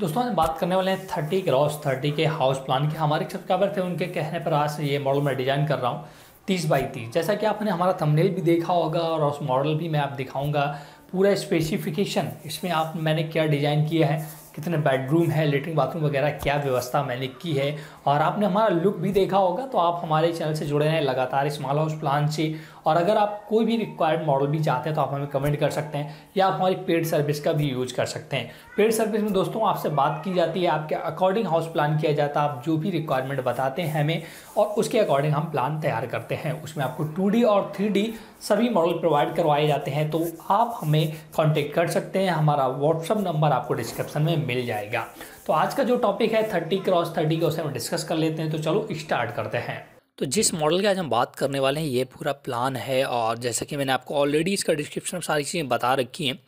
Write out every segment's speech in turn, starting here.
दोस्तों हम बात करने वाले हैं थर्टी क्रॉस थर्टी के हाउस प्लान के हमारे सब्सक्राइबर थे उनके कहने पर आज ये मॉडल मैं डिज़ाइन कर रहा हूँ तीस बाई तीस जैसा कि आपने हमारा थंबनेल भी देखा होगा और उस मॉडल भी मैं आप दिखाऊंगा पूरा स्पेसिफिकेशन इसमें आप मैंने क्या डिज़ाइन किया है कितने बेडरूम है लेटरिन बाथरूम वगैरह क्या व्यवस्था मैंने की है और आपने हमारा लुक भी देखा होगा तो आप हमारे चैनल से जुड़े रहें लगातार इस माल हाउस प्लान से और अगर आप कोई भी रिक्वायर्ड मॉडल भी चाहते हैं तो आप हमें कमेंट कर सकते हैं या आप हमारी पेड सर्विस का भी यूज कर सकते हैं पेड सर्विस में दोस्तों आपसे बात की जाती है आपके अकॉर्डिंग हाउस प्लान किया जाता है आप जो भी रिक्वायरमेंट बताते हैं हमें और उसके अकॉर्डिंग हम प्लान तैयार करते हैं उसमें आपको टू और थ्री सभी मॉडल प्रोवाइड करवाए जाते हैं तो आप हमें कॉन्टेक्ट कर सकते हैं हमारा व्हाट्सअप नंबर आपको डिस्क्रिप्शन में मिल जाएगा तो आज का जो टॉपिक है थर्टी क्रॉस थर्टी उसे हम डिस्कस कर लेते हैं तो चलो स्टार्ट करते हैं तो जिस मॉडल की आज हम बात करने वाले हैं ये पूरा प्लान है और जैसा कि मैंने आपको ऑलरेडी इसका डिस्क्रिप्शन में सारी चीज़ें बता रखी हैं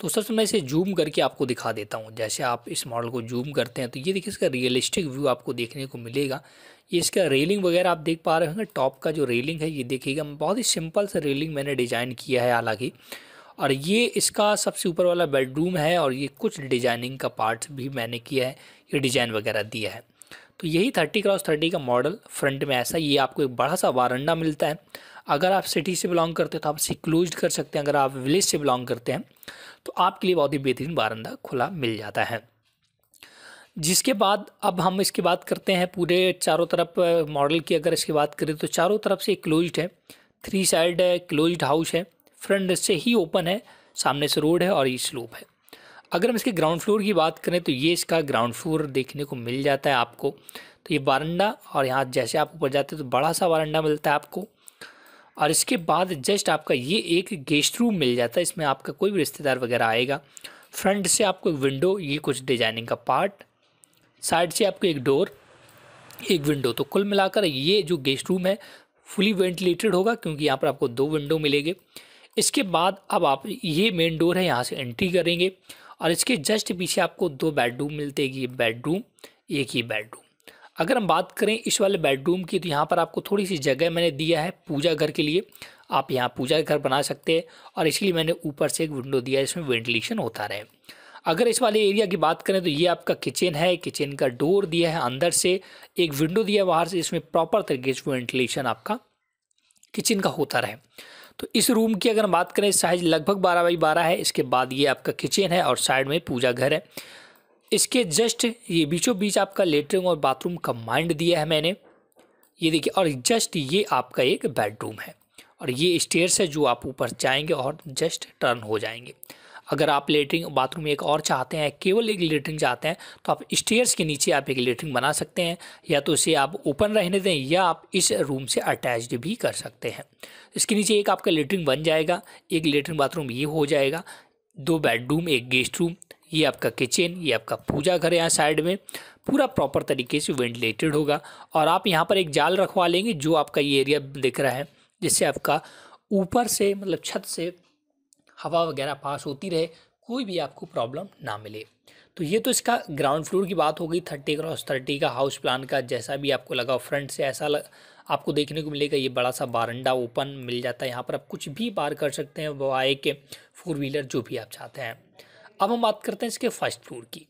तो सबसे मैं इसे जूम करके आपको दिखा देता हूँ जैसे आप इस मॉडल को जूम करते हैं तो ये देखिए इसका रियलिस्टिक व्यू आपको देखने को मिलेगा ये इसका रेलिंग वगैरह आप देख पा रहे होंगे टॉप का जो रेलिंग है ये देखिएगा बहुत ही सिंपल सा रेलिंग मैंने डिज़ाइन किया है हालाँकि और ये इसका सबसे ऊपर वाला बेडरूम है और ये कुछ डिज़ाइनिंग का पार्ट भी मैंने किया है ये डिज़ाइन वगैरह दिया है तो यही थर्टी क्रॉस थर्टी का मॉडल फ्रंट में ऐसा ये आपको एक बड़ा सा वारंडा मिलता है अगर आप सिटी से बिलोंग करते हो तो आप इसे क्लोज कर सकते हैं अगर आप विलेज से बिलोंग करते हैं तो आपके लिए बहुत ही बेहतरीन वारंदा खुला मिल जाता है जिसके बाद अब हम इसकी बात करते हैं पूरे चारों तरफ मॉडल की अगर इसकी बात करें तो चारों तरफ से क्लोज है थ्री साइड क्लोज हाउस है फ्रंट से ही ओपन है सामने से रोड है और ये स्लोप है अगर हम इसके ग्राउंड फ्लोर की बात करें तो ये इसका ग्राउंड फ्लोर देखने को मिल जाता है आपको तो ये बारंडा और यहाँ जैसे आप ऊपर जाते हैं तो बड़ा सा वारंडा मिलता है आपको और इसके बाद जस्ट आपका ये एक गेस्ट रूम मिल जाता है इसमें आपका कोई भी रिश्तेदार वगैरह आएगा फ्रंट से आपको एक विंडो ये कुछ डिजाइनिंग का पार्ट साइड से आपको एक डोर एक विंडो तो कुल मिलाकर ये जो गेस्ट रूम है फुली वेंटिलेटेड होगा क्योंकि यहाँ पर आपको दो विंडो मिलेंगे इसके बाद अब आप ये मेन डोर है यहाँ से एंट्री करेंगे और इसके जस्ट पीछे आपको दो बेडरूम मिलते हैं ये बेडरूम एक ही बेडरूम अगर हम बात करें इस वाले बेडरूम की तो यहाँ पर आपको थोड़ी सी जगह मैंने दिया है पूजा घर के लिए आप यहाँ पूजा घर बना सकते हैं और इसलिए मैंने ऊपर से एक विंडो दिया है इसमें वेंटिलेशन होता रहे अगर इस वाले एरिया की बात करें तो ये आपका किचन है किचन का डोर दिया है अंदर से एक विंडो दिया है बाहर से इसमें प्रॉपर तरीके से वेंटिलेशन आपका किचन का होता रहे तो इस रूम की अगर हम बात करें साइज लगभग बारह बाई बारह है इसके बाद ये आपका किचन है और साइड में पूजा घर है इसके जस्ट ये बीचों बीच आपका लेटरिन और बाथरूम कम्बाइंड दिया है मैंने ये देखिए और जस्ट ये आपका एक बेडरूम है और ये स्टेयर्स है जो आप ऊपर जाएंगे और जस्ट टर्न हो जाएंगे अगर आप लेटरिन बाथरूम एक और चाहते हैं केवल एक लेटरिन चाहते हैं तो आप स्टेयर्स के नीचे आप एक लेटरिन बना सकते हैं या तो इसे आप ओपन रहने दें या आप इस रूम से अटैच्ड भी कर सकते हैं इसके नीचे एक आपका लेटरिन बन जाएगा एक लेटरिन बाथरूम ये हो जाएगा दो बेडरूम एक गेस्ट रूम ये आपका किचन ये आपका पूजा घर यहाँ साइड में पूरा प्रॉपर तरीके से वेंटिलेटेड होगा और आप यहाँ पर एक जाल रखवा लेंगे जो आपका ये एरिया दिख रहा है जिससे आपका ऊपर से मतलब छत से हवा वगैरह पास होती रहे कोई भी आपको प्रॉब्लम ना मिले तो ये तो इसका ग्राउंड फ्लोर की बात हो गई थर्टी क्रॉस थर्टी का हाउस प्लान का जैसा भी आपको लगा फ्रंट से ऐसा लग, आपको देखने को मिलेगा ये बड़ा सा बारंडा ओपन मिल जाता है यहाँ पर आप कुछ भी पार कर सकते हैं वो आए के फोर व्हीलर जो भी आप चाहते हैं अब हम बात करते हैं इसके फर्स्ट फ्लोर की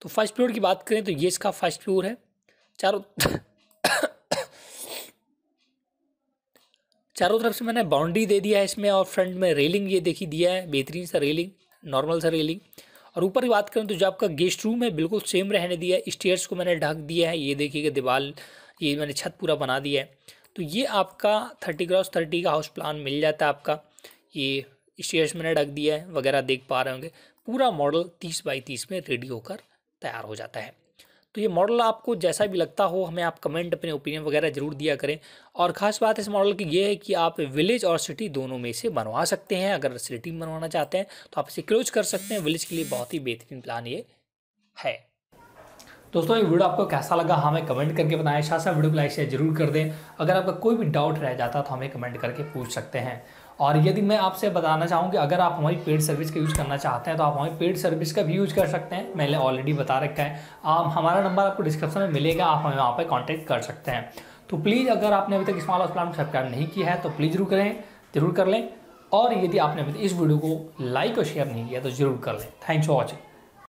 तो फर्स्ट फ्लोर की बात करें तो ये इसका फर्स्ट फ्लोर है चारों चारों तरफ से मैंने बाउंड्री दे दिया है इसमें और फ्रंट में रेलिंग ये देखी दिया है बेहतरीन सा रेलिंग नॉर्मल सा रेलिंग और ऊपर की बात करें तो जो आपका गेस्ट रूम है बिल्कुल सेम रहने दिया है स्टेयर्स को मैंने ढक दिया है ये देखिएगा दीवार ये मैंने छत पूरा बना दिया है तो ये आपका थर्टी क्रॉस थर्टी का हाउस प्लान मिल जाता है आपका ये स्टेयर्स मैंने ढक दिया है वगैरह देख पा रहे होंगे पूरा मॉडल तीस बाई तीस में रेडी होकर तैयार हो जाता है तो ये मॉडल आपको जैसा भी लगता हो हमें आप कमेंट अपने ओपिनियन वगैरह ज़रूर दिया करें और ख़ास बात इस मॉडल की ये है कि आप विलेज और सिटी दोनों में से बनवा सकते हैं अगर सिटी में बनवाना चाहते हैं तो आप इसे क्लोज कर सकते हैं विलेज के लिए बहुत ही बेहतरीन प्लान ये है दोस्तों ये वीडियो आपको कैसा लगा हमें कमेंट करके बताएं साथ साथ वीडियो को लाइक शेयर जरूर कर दें अगर आपका कोई भी डाउट रह जाता तो हमें कमेंट करके पूछ सकते हैं और यदि मैं आपसे बताना चाहूँ कि अगर आप हमारी पेड सर्विस का यूज़ करना चाहते हैं तो आप हमारी पेड सर्विस का भी यूज़ कर सकते हैं मैंने ऑलरेडी बता रखा है आप हमारा नंबर आपको डिस्क्रिप्शन में मिलेगा आप हमें वहाँ पर कॉन्टैक्ट कर सकते हैं तो प्लीज़ अगर आपने अभी तक स्मॉल हाउस प्लान को सब्सक्राइब नहीं किया है तो प्लीज़ जरूर करें ज़रूर कर लें और यदि आपने अभी तक इस वीडियो को लाइक और शेयर नहीं किया तो ज़रूर कर लें थैंक्स फॉर वॉचिंग